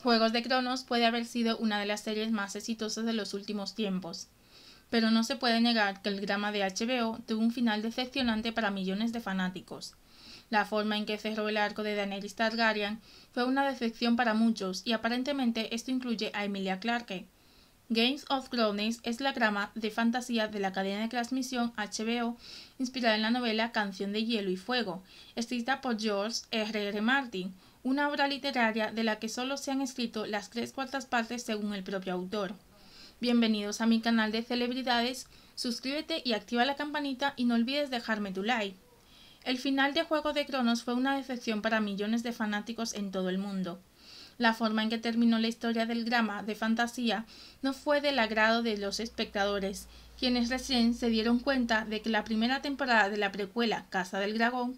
Juegos de Cronos puede haber sido una de las series más exitosas de los últimos tiempos, pero no se puede negar que el drama de HBO tuvo un final decepcionante para millones de fanáticos. La forma en que cerró el arco de Daenerys Targaryen fue una decepción para muchos y aparentemente esto incluye a Emilia Clarke. Games of Thrones es la trama de fantasía de la cadena de transmisión HBO inspirada en la novela Canción de Hielo y Fuego, escrita por George R.R. R. Martin, una obra literaria de la que solo se han escrito las tres cuartas partes según el propio autor. Bienvenidos a mi canal de celebridades, suscríbete y activa la campanita y no olvides dejarme tu like. El final de Juego de Cronos fue una decepción para millones de fanáticos en todo el mundo. La forma en que terminó la historia del drama de fantasía no fue del agrado de los espectadores, quienes recién se dieron cuenta de que la primera temporada de la precuela Casa del Dragón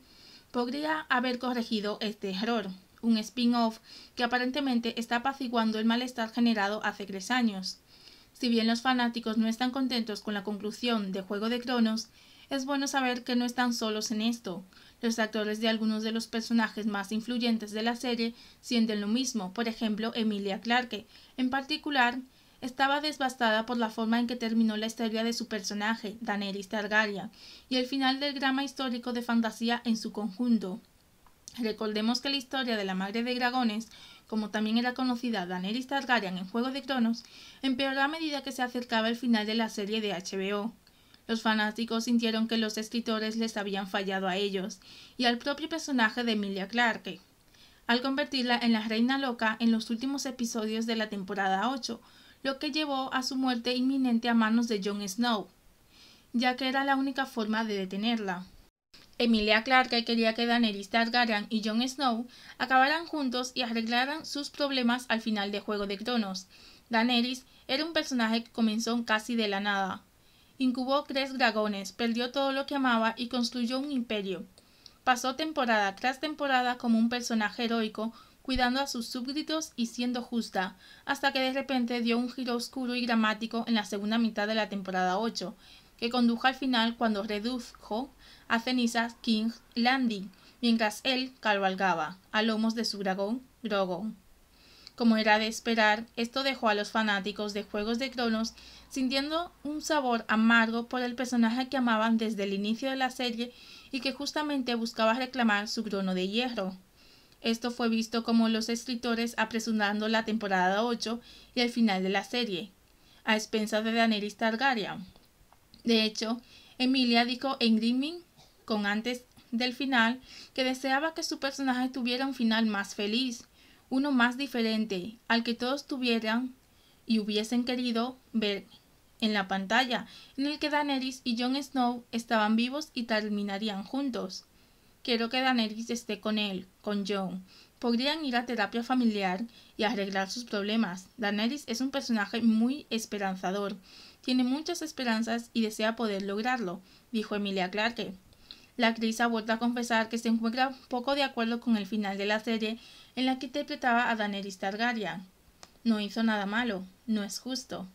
podría haber corregido este error un spin-off que aparentemente está apaciguando el malestar generado hace tres años. Si bien los fanáticos no están contentos con la conclusión de Juego de Cronos, es bueno saber que no están solos en esto. Los actores de algunos de los personajes más influyentes de la serie sienten lo mismo, por ejemplo, Emilia Clarke. En particular, estaba devastada por la forma en que terminó la historia de su personaje, Daenerys Targaryen, y el final del drama histórico de fantasía en su conjunto. Recordemos que la historia de la madre de dragones, como también era conocida Daenerys Targaryen en Juego de Tronos, empeoró a medida que se acercaba el final de la serie de HBO. Los fanáticos sintieron que los escritores les habían fallado a ellos y al propio personaje de Emilia Clarke, al convertirla en la reina loca en los últimos episodios de la temporada 8, lo que llevó a su muerte inminente a manos de Jon Snow, ya que era la única forma de detenerla. Emilia Clarke quería que Daenerys Targaryen y Jon Snow acabaran juntos y arreglaran sus problemas al final de Juego de Tronos. Daenerys era un personaje que comenzó casi de la nada. Incubó tres dragones, perdió todo lo que amaba y construyó un imperio. Pasó temporada tras temporada como un personaje heroico, cuidando a sus súbditos y siendo justa, hasta que de repente dio un giro oscuro y dramático en la segunda mitad de la temporada 8, que condujo al final cuando redujo a cenizas King Landing, mientras él cabalgaba a lomos de su dragón Grogo. Como era de esperar, esto dejó a los fanáticos de Juegos de Cronos sintiendo un sabor amargo por el personaje que amaban desde el inicio de la serie y que justamente buscaba reclamar su grono de hierro. Esto fue visto como los escritores apresurando la temporada 8 y el final de la serie, a expensas de Daenerys Targaryen. De hecho, Emilia dijo en Grimming, con antes del final, que deseaba que su personaje tuviera un final más feliz, uno más diferente, al que todos tuvieran y hubiesen querido ver en la pantalla, en el que Daenerys y Jon Snow estaban vivos y terminarían juntos. Quiero que Daenerys esté con él, con Jon. Podrían ir a terapia familiar y arreglar sus problemas. Daenerys es un personaje muy esperanzador. Tiene muchas esperanzas y desea poder lograrlo, dijo Emilia Clarke. La actriz ha vuelto a confesar que se encuentra poco de acuerdo con el final de la serie en la que interpretaba a Daenerys Targaryen. No hizo nada malo, no es justo.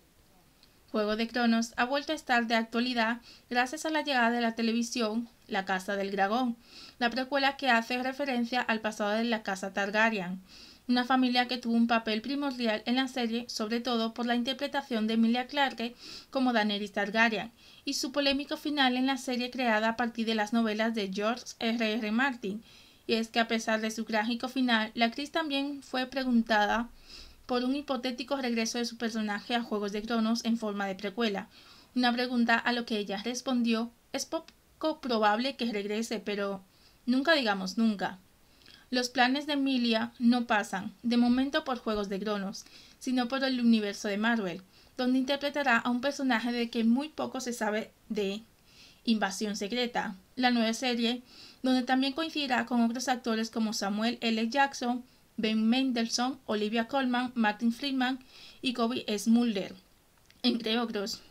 Juego de Cronos ha vuelto a estar de actualidad gracias a la llegada de la televisión la Casa del Dragón, la precuela que hace referencia al pasado de la Casa Targaryen, una familia que tuvo un papel primordial en la serie, sobre todo por la interpretación de Emilia Clarke como Daenerys Targaryen, y su polémico final en la serie creada a partir de las novelas de George R. R. Martin. Y es que a pesar de su trágico final, la actriz también fue preguntada por un hipotético regreso de su personaje a Juegos de Cronos en forma de precuela. Una pregunta a lo que ella respondió es pop probable que regrese, pero nunca digamos nunca. Los planes de Emilia no pasan, de momento por Juegos de Gronos sino por el universo de Marvel, donde interpretará a un personaje de que muy poco se sabe de Invasión Secreta, la nueva serie, donde también coincidirá con otros actores como Samuel L. Jackson, Ben Mendelssohn, Olivia Colman, Martin Friedman y Kobe Smulder entre otros.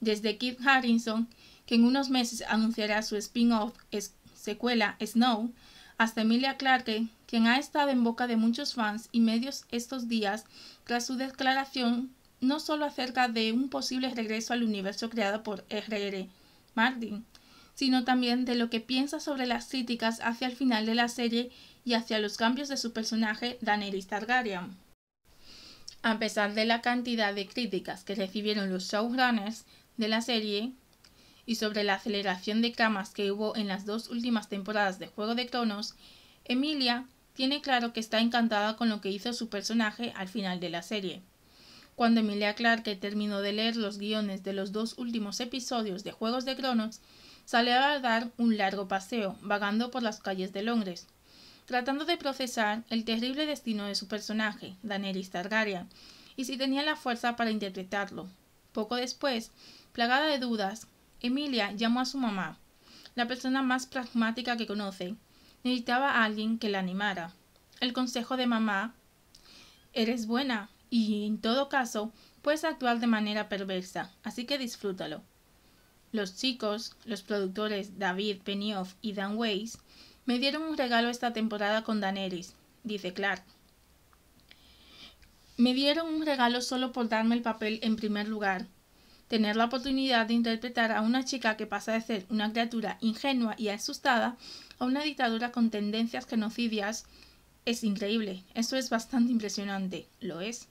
Desde Kit Harrison, que en unos meses anunciará su spin-off secuela Snow, hasta Emilia Clarke, quien ha estado en boca de muchos fans y medios estos días tras su declaración no solo acerca de un posible regreso al universo creado por R.R. Martin, sino también de lo que piensa sobre las críticas hacia el final de la serie y hacia los cambios de su personaje Daenerys Targaryen. A pesar de la cantidad de críticas que recibieron los showrunners de la serie, y sobre la aceleración de camas que hubo en las dos últimas temporadas de Juego de Cronos, Emilia tiene claro que está encantada con lo que hizo su personaje al final de la serie. Cuando Emilia Clarke terminó de leer los guiones de los dos últimos episodios de Juegos de Cronos, salió a dar un largo paseo, vagando por las calles de Londres, tratando de procesar el terrible destino de su personaje, Daenerys Targaryen, y si tenía la fuerza para interpretarlo. Poco después, plagada de dudas, Emilia llamó a su mamá, la persona más pragmática que conoce. Necesitaba a alguien que la animara. El consejo de mamá, eres buena y en todo caso puedes actuar de manera perversa, así que disfrútalo. Los chicos, los productores David Benioff y Dan Weiss, me dieron un regalo esta temporada con Daneris, dice Clark. Me dieron un regalo solo por darme el papel en primer lugar tener la oportunidad de interpretar a una chica que pasa de ser una criatura ingenua y asustada a una dictadura con tendencias genocidias es increíble. Eso es bastante impresionante. Lo es.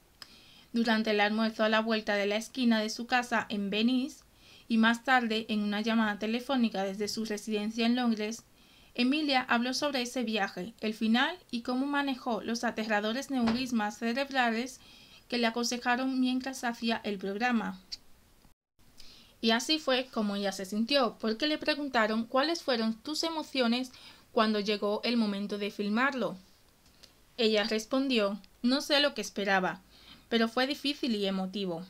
Durante el almuerzo a la vuelta de la esquina de su casa en Venice y más tarde en una llamada telefónica desde su residencia en Londres, Emilia habló sobre ese viaje, el final y cómo manejó los aterradores neurismas cerebrales que le aconsejaron mientras hacía el programa. Y así fue como ella se sintió, porque le preguntaron cuáles fueron tus emociones cuando llegó el momento de filmarlo. Ella respondió, no sé lo que esperaba, pero fue difícil y emotivo.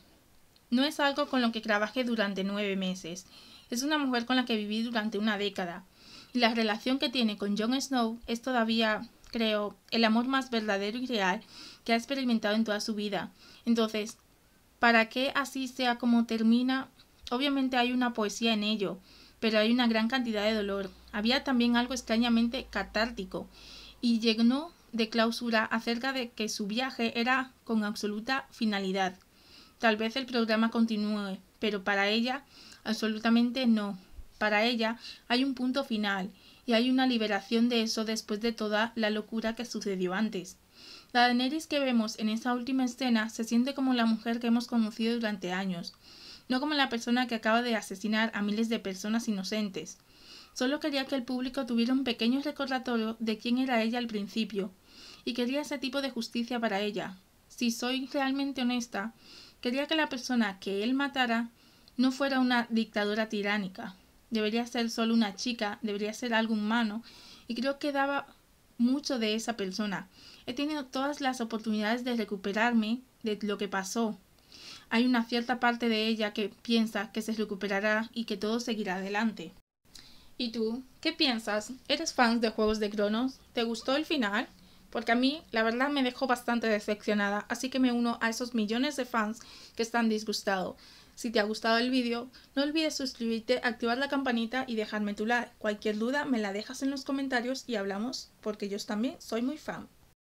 No es algo con lo que trabajé durante nueve meses, es una mujer con la que viví durante una década, y la relación que tiene con Jon Snow es todavía, creo, el amor más verdadero y real que ha experimentado en toda su vida. Entonces, para que así sea como termina, Obviamente hay una poesía en ello, pero hay una gran cantidad de dolor. Había también algo extrañamente catártico, y llenó de clausura acerca de que su viaje era con absoluta finalidad. Tal vez el programa continúe, pero para ella absolutamente no. Para ella hay un punto final, y hay una liberación de eso después de toda la locura que sucedió antes. La Daenerys que vemos en esa última escena se siente como la mujer que hemos conocido durante años, no como la persona que acaba de asesinar a miles de personas inocentes. Solo quería que el público tuviera un pequeño recordatorio de quién era ella al principio, y quería ese tipo de justicia para ella. Si soy realmente honesta, quería que la persona que él matara no fuera una dictadora tiránica. Debería ser solo una chica, debería ser algo humano, y creo que daba mucho de esa persona. He tenido todas las oportunidades de recuperarme de lo que pasó, hay una cierta parte de ella que piensa que se recuperará y que todo seguirá adelante. ¿Y tú? ¿Qué piensas? ¿Eres fan de Juegos de Cronos? ¿Te gustó el final? Porque a mí, la verdad, me dejó bastante decepcionada, así que me uno a esos millones de fans que están disgustados. Si te ha gustado el vídeo, no olvides suscribirte, activar la campanita y dejarme tu like. Cualquier duda me la dejas en los comentarios y hablamos, porque yo también soy muy fan.